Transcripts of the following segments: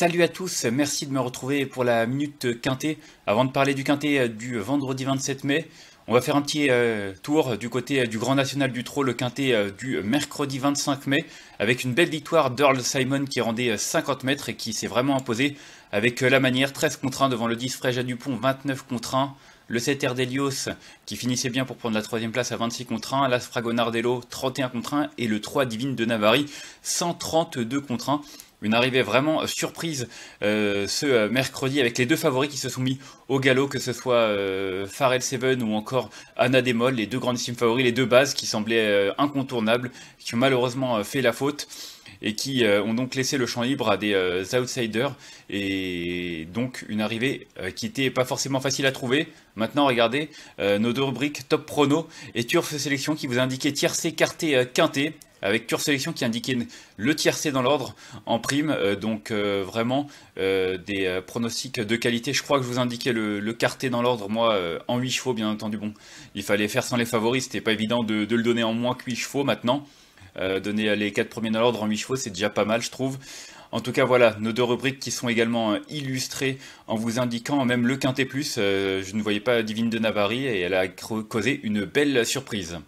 Salut à tous, merci de me retrouver pour la Minute Quintet. Avant de parler du Quintet euh, du vendredi 27 mai, on va faire un petit euh, tour du côté euh, du Grand National du Trot, le Quintet du mercredi 25 mai, avec une belle victoire d'Earl Simon qui rendait 50 mètres et qui s'est vraiment imposé avec la manière 13 contre 1 devant le 10 Fréja Dupont, 29 contre 1. Le 7 Erdelios qui finissait bien pour prendre la troisième place à 26 contre 1, l'As Fragonardello 31 contre 1 et le 3 Divine de Navarre 132 contre 1 une arrivée vraiment euh, surprise euh, ce euh, mercredi avec les deux favoris qui se sont mis au galop, que ce soit euh, Seven ou encore Anna Demol, les deux grandissimes favoris, les deux bases qui semblaient incontournables, qui ont malheureusement fait la faute et qui ont donc laissé le champ libre à des outsiders et donc une arrivée qui n'était pas forcément facile à trouver. Maintenant, regardez nos deux rubriques Top Prono et Turf Sélection qui vous indiquaient tiercé, quarté, quinté avec Cure Sélection qui indiquait le tiercé dans l'ordre en prime. Euh, donc euh, vraiment euh, des pronostics de qualité. Je crois que je vous indiquais le, le quarté dans l'ordre, moi, en 8 chevaux, bien entendu. Bon, il fallait faire sans les favoris, c'était pas évident de, le donner en moins que 8 chevaux maintenant. donner les 4 premiers dans l'ordre en 8 chevaux, c'est déjà pas mal, je trouve. En tout cas, voilà, nos deux rubriques qui sont également illustrées en vous indiquant même le quintet plus. je ne voyais pas Divine de Navarre et elle a causé une belle surprise.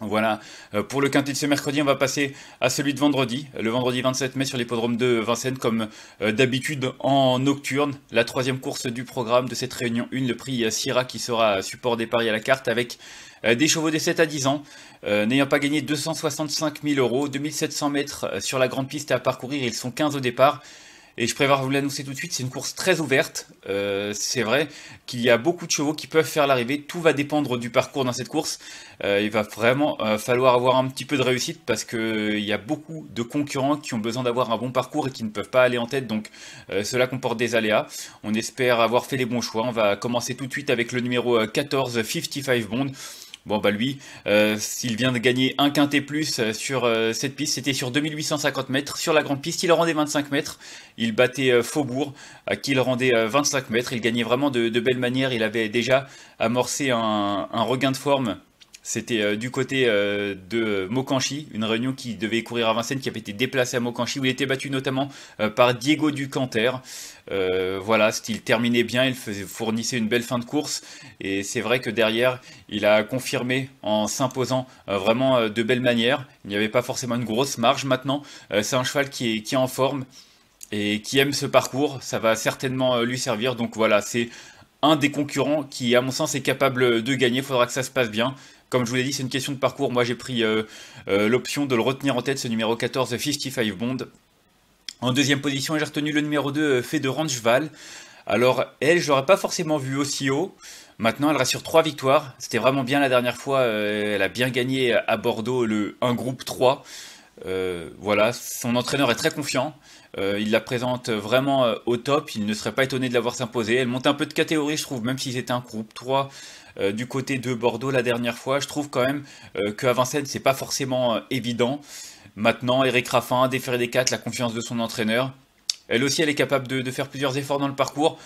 Voilà, euh, pour le quintet de ce mercredi, on va passer à celui de vendredi, le vendredi 27 mai sur l'hippodrome de Vincennes, comme euh, d'habitude en nocturne, la troisième course du programme de cette réunion 1, le prix Sierra qui sera support des paris à la carte avec euh, des chevaux des 7 à 10 ans, n'ayant pas gagné 265 000 euros, 2700 mètres sur la grande piste à parcourir, ils sont 15 au départ, et je préfère vous l'annoncer tout de suite, c'est une course très ouverte. Euh, c'est vrai qu'il y a beaucoup de chevaux qui peuvent faire l'arrivée. Tout va dépendre du parcours dans cette course. Euh, il va vraiment euh, falloir avoir un petit peu de réussite parce qu'il y a beaucoup de concurrents qui ont besoin d'avoir un bon parcours et qui ne peuvent pas aller en tête. Donc cela comporte des aléas. On espère avoir fait les bons choix. On va commencer tout de suite avec le numéro 14, 55 Bond. Bon bah lui, euh, s'il vient de gagner un quintet plus euh, sur euh, cette piste, c'était sur 2850 mètres. Sur la grande piste, il rendait 25 mètres. Il battait Faubourg, à qui il rendait 25 mètres. Il gagnait vraiment de, de belles manières. Il avait déjà amorcé un, un regain de forme c'était euh, du côté euh, de Mokanchi, une réunion qui devait courir à Vincennes, qui avait été déplacée à Mokanchi, où il était battu notamment euh, par Diego Ducanter. voilà, il terminait bien, il fournissait une belle fin de course, et c'est vrai que derrière, il a confirmé en s'imposant vraiment de belles manières. Il n'y avait pas forcément une grosse marge maintenant. c'est un cheval qui est, qui est en forme et qui aime ce parcours, ça va certainement lui servir. Donc voilà, c'est un des concurrents qui, à mon sens, est capable de gagner. Il faudra que ça se passe bien. Comme je vous l'ai dit, c'est une question de parcours. Moi, j'ai pris euh, euh, l'option de le retenir en tête, ce numéro 14, 55 Bond. En deuxième position, j'ai retenu le numéro 2, euh, fait de Rangeval. Alors, elle, je l'aurais pas forcément vu aussi haut. Maintenant, elle reste sur 3 victoires. C'était vraiment bien la dernière fois. elle a bien gagné à Bordeaux le 1 groupe 3. voilà, son entraîneur est très confiant. Euh, il la présente vraiment euh, au top. Il ne serait pas étonné de la voir s'imposer. Elle monte un peu de catégorie, je trouve, même si c'était un groupe 3 euh, du côté de Bordeaux la dernière fois. Je trouve quand même que qu'à Vincennes, c'est pas forcément évident. Maintenant, Eric Raffin, déféré des 4, la confiance de son entraîneur. Elle aussi, elle est capable de, de faire plusieurs efforts dans le parcours.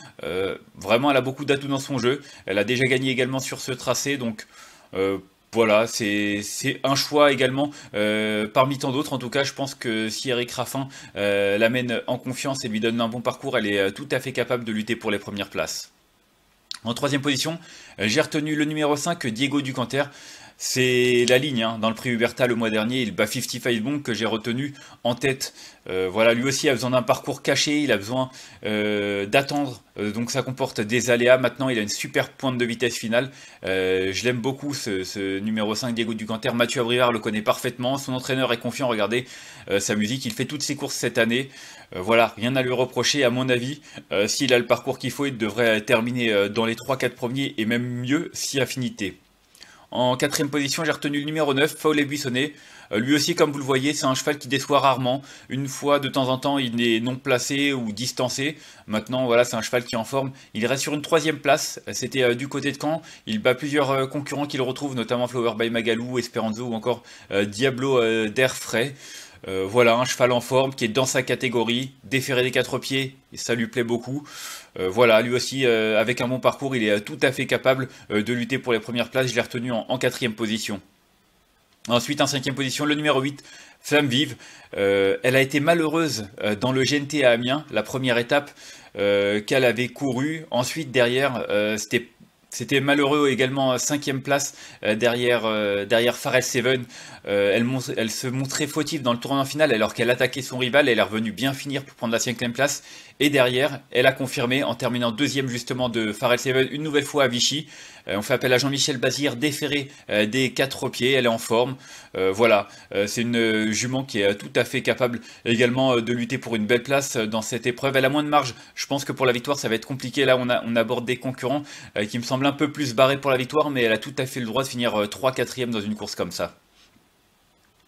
vraiment, elle a beaucoup d'atouts dans son jeu. Elle a déjà gagné également sur ce tracé, donc voilà, c'est un choix également euh, parmi tant d'autres. En tout cas, je pense que si Eric Raffin euh, l'amène en confiance et lui donne un bon parcours, elle est euh, tout à fait capable de lutter pour les premières places. En troisième position, euh, j'ai retenu le numéro 5, Diego Ducanter c'est la ligne. Hein. Dans le prix Huberta le mois dernier, il bat 55 Bond que j'ai retenu en tête. Euh, voilà, lui aussi a besoin d'un parcours caché, il a besoin euh, d'attendre. Euh, donc ça comporte des aléas. Maintenant, il a une super pointe de vitesse finale. je l'aime beaucoup, ce, numéro 5 Diego Ducanter. Mathieu Abrivard le connaît parfaitement. Son entraîneur est confiant. Regardez sa musique. Il fait toutes ses courses cette année. voilà, rien à lui reprocher, à mon avis. s'il a le parcours qu'il faut, il devrait terminer dans les 3-4 premiers et même mieux si affinité. En quatrième position, j'ai retenu le numéro 9, Faul et Buissonnet. Euh, lui aussi, comme vous le voyez, c'est un cheval qui déçoit rarement. Une fois de temps en temps, il est non placé ou distancé. Maintenant, voilà, c'est un cheval qui est en forme. Il reste sur une troisième place. C'était euh, du côté de Caen. Il bat plusieurs euh, concurrents qu'il retrouve, notamment Flower by Magalou, Esperanzo ou encore Diablo d'Air Frais. Euh, voilà, un cheval en forme qui est dans sa catégorie, déféré des quatre pieds, et ça lui plaît beaucoup. Euh, voilà, lui aussi, euh, avec un bon parcours, il est tout à fait capable de lutter pour les premières places. Je l'ai retenu en, quatrième position. Ensuite, en cinquième position, le numéro 8, femme Vive. elle a été malheureuse dans le GNT à Amiens, la première étape qu'elle avait courue. Ensuite, derrière, c'était c'était malheureux également 5 euh, cinquième place euh, derrière, euh, derrière Seven. Elle, se montrait fautive dans le tournoi final alors qu'elle attaquait son rival. Elle est revenue bien finir pour prendre la cinquième place. Et derrière, elle a confirmé en terminant deuxième justement de Farel Seven une nouvelle fois à Vichy. on fait appel à Jean-Michel Bazir, déféré des quatre pieds. Elle est en forme. voilà, c'est une jument qui est tout à fait capable également de lutter pour une belle place dans cette épreuve. Elle a moins de marge. Je pense que pour la victoire, ça va être compliqué. Là, on aborde des concurrents qui me semblent un peu plus barré pour la victoire, mais elle a tout à fait le droit de finir 3-4ème euh, dans une course comme ça.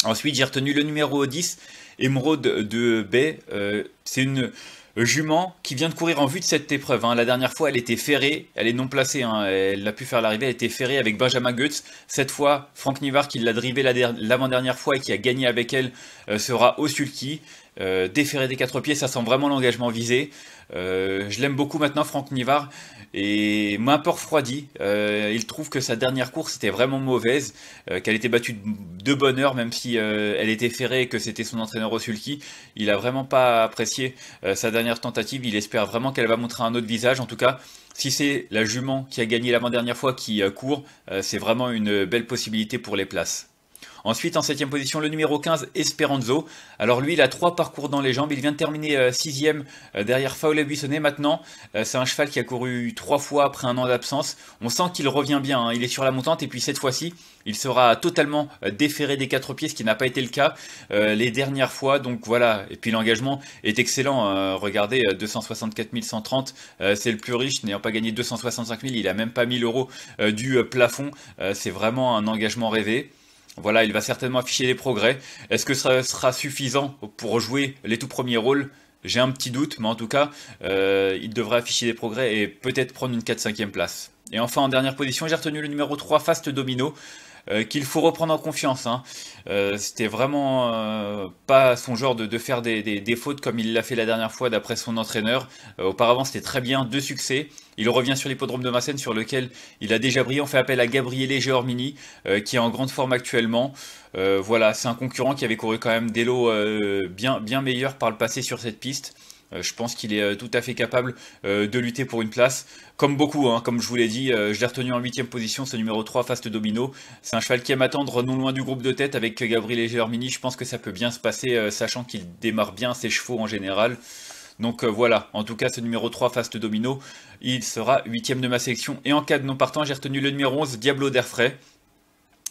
Ensuite, j'ai retenu le numéro 10, Emeraude de Bay. Euh, c'est une jument qui vient de courir en vue de cette épreuve. Hein. La dernière fois, elle était ferrée, elle est non placée, hein. elle a pu faire l'arrivée, elle était ferrée avec Benjamin Goetz. Cette fois, Franck Nivard, qui l'a drivé l'avant-dernière fois et qui a gagné avec elle, euh, sera au sulky. Euh, des quatre pieds, ça sent vraiment l'engagement visé. je l'aime beaucoup maintenant, Franck Nivard et m'a un peu il trouve que sa dernière course était vraiment mauvaise, euh, qu'elle était battue de bonne heure, même si euh, elle était ferrée et que c'était son entraîneur Osulki. Il a vraiment pas apprécié euh, sa dernière tentative. Il espère vraiment qu'elle va montrer un autre visage. En tout cas, si c'est la jument qui a gagné l'avant-dernière fois qui court, c'est vraiment une belle possibilité pour les places. Ensuite, en 7 position, le numéro 15, Esperanzo. Alors lui, il a trois parcours dans les jambes. Il vient de terminer 6 euh, e euh, derrière et Buissonnet. Maintenant, euh, c'est un cheval qui a couru trois fois après un an d'absence. On sent qu'il revient bien. Hein. Il est sur la montante. Et puis cette fois-ci, il sera totalement déféré des quatre pieds, ce qui n'a pas été le cas les dernières fois. Donc voilà. Et puis l'engagement est excellent. Hein. regardez, 264 130, c'est le plus riche, n'ayant pas gagné 265 000. Il a même pas 1000 euros du plafond. c'est vraiment un engagement rêvé. Voilà, il va certainement afficher des progrès. Est-ce que ça sera suffisant pour jouer les tout premiers rôles J'ai un petit doute, mais en tout cas, euh, il devrait afficher des progrès et peut-être prendre une 4-5e place. Et enfin, en dernière position, j'ai retenu le numéro 3, Fast Domino. Euh, qu'il faut reprendre en confiance. Hein. Euh, c'était vraiment euh, pas son genre de, faire des, fautes comme il l'a fait la dernière fois d'après son entraîneur. auparavant, c'était très bien, deux succès. Il revient sur l'hippodrome de Vincennes sur lequel il a déjà brillé. On fait appel à Gabriele Geormini qui est en grande forme actuellement. voilà, c'est un concurrent qui avait couru quand même des lots bien, bien meilleurs par le passé sur cette piste. Euh, je pense qu'il est euh, tout à fait capable euh, de lutter pour une place. Comme beaucoup, hein, comme je vous l'ai dit, je l'ai retenu en 8 position, ce numéro 3, Fast Domino. C'est un cheval qui aime attendre non loin du groupe de tête avec Gabriel et Germini. Je pense que ça peut bien se passer, sachant qu'il démarre bien ses chevaux en général. Donc voilà, en tout cas ce numéro 3 Fast Domino, il sera huitième de ma section. Et en cas de non partant, j'ai retenu le numéro 11 Diablo d'Airfray.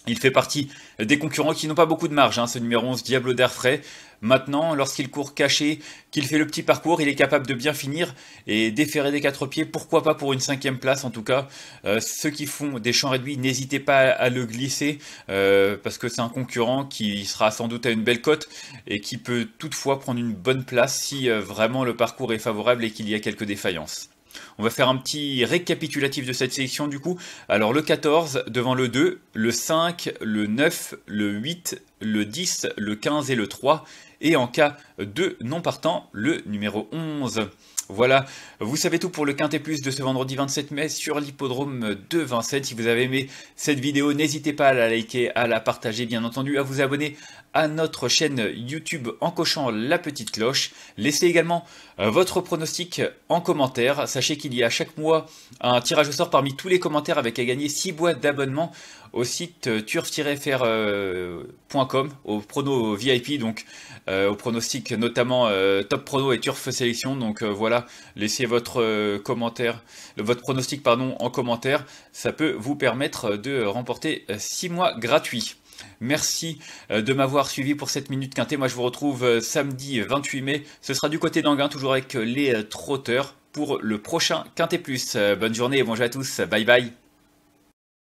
Il fait partie des concurrents qui n'ont pas beaucoup de marge, hein, ce numéro 11 Diablo d'air frais. Maintenant, lorsqu'il court caché, qu'il fait le petit parcours, il est capable de bien finir et déférer des quatre pieds, pourquoi pas pour une cinquième place en tout cas. Euh, ceux qui font des champs réduits, n'hésitez pas à, le glisser, euh, parce que c'est un concurrent qui sera sans doute à une belle cote et qui peut toutefois prendre une bonne place si euh, vraiment le parcours est favorable et qu'il y a quelques défaillances. On va faire un petit récapitulatif de cette sélection du coup. Alors le 14 devant le 2, le 5, le 9, le 8, le 10, le 15 et le 3 et en cas de non partant, le numéro 11. Voilà, vous savez tout pour le Quintet Plus de ce vendredi 27 mai sur l'hippodrome de Vincennes. Si vous avez aimé cette vidéo, n'hésitez pas à la liker, à la partager, bien entendu, à vous abonner à notre chaîne YouTube en cochant la petite cloche. Laissez également euh, votre pronostic en commentaire. Sachez qu'il y a chaque mois un tirage au sort parmi tous les commentaires avec à gagner 6 boîtes d'abonnement au site euh, turf-fr.com, euh, au prono VIP. Donc, euh, au pronostic notamment euh, Top Prono et Turf Sélection. Donc euh, voilà, laissez votre commentaire, votre pronostic pardon, en commentaire. Ça peut vous permettre de remporter 6 mois gratuits. Merci de m'avoir suivi pour cette minute quintet. Moi, je vous retrouve samedi 28 mai. Ce sera du côté d'Anguin, toujours avec les trotteurs pour le prochain Quintet Plus. Bonne journée et bonjour à tous. Bye bye.